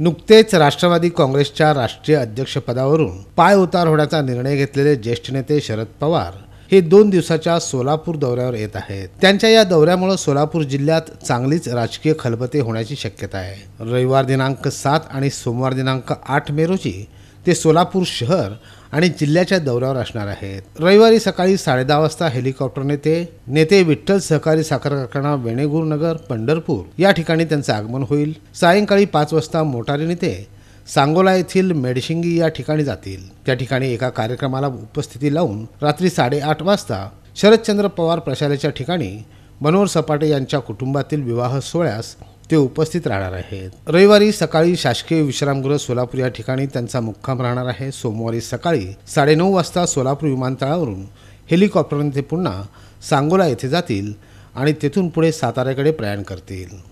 नुकतेच राष्ट्रवादी काँग्रेसच्या राष्ट्रीय अध्यक्षपदावरून पाय उतार होण्याचा निर्णय घेतलेले ज्येष्ठ नेते शरद पवार हे दोन दिवसाच्या सोलापूर दौऱ्यावर येत आहेत त्यांच्या या दौऱ्यामुळे सोलापूर जिल्ह्यात चांगलीच राजकीय खलबते होण्याची शक्यता आहे रविवार दिनांक सात आणि सोमवार दिनांक आठ मे रोजी ते सोलापूर शहर आणि जिल्ह्याच्या दौऱ्यावर असणार आहेत रविवारी सकाळी दहा वाजता हेलिकॉप्टरने ते नेते विठ्ठल सहकारी साखर कारखाना वेणेगूर नगर पंढरपूर या ठिकाणी त्यांचं आगमन होईल सायंकाळी पाच वाजता मोटारीने ते सांगोला येथील मेडशिंगी या ठिकाणी जातील त्या ठिकाणी एका कार्यक्रमाला उपस्थिती लावून रात्री साडेआठ वाजता शरदचंद्र पवार प्रशालेच्या ठिकाणी मनोहर सपाटे यांच्या कुटुंबातील विवाह सोहळ्यास ते उपस्थित राहणार आहेत रविवारी सकाळी शासकीय विश्रामगृह सोलापूर या ठिकाणी त्यांचा मुक्काम राहणार आहे सोमवारी सकाळी साडेनऊ वाजता सोलापूर विमानतळावरून हेलिकॉप्टरने ते पुन्हा सांगोला येथे जातील आणि तेथून पुढे साताऱ्याकडे प्रयाण करतील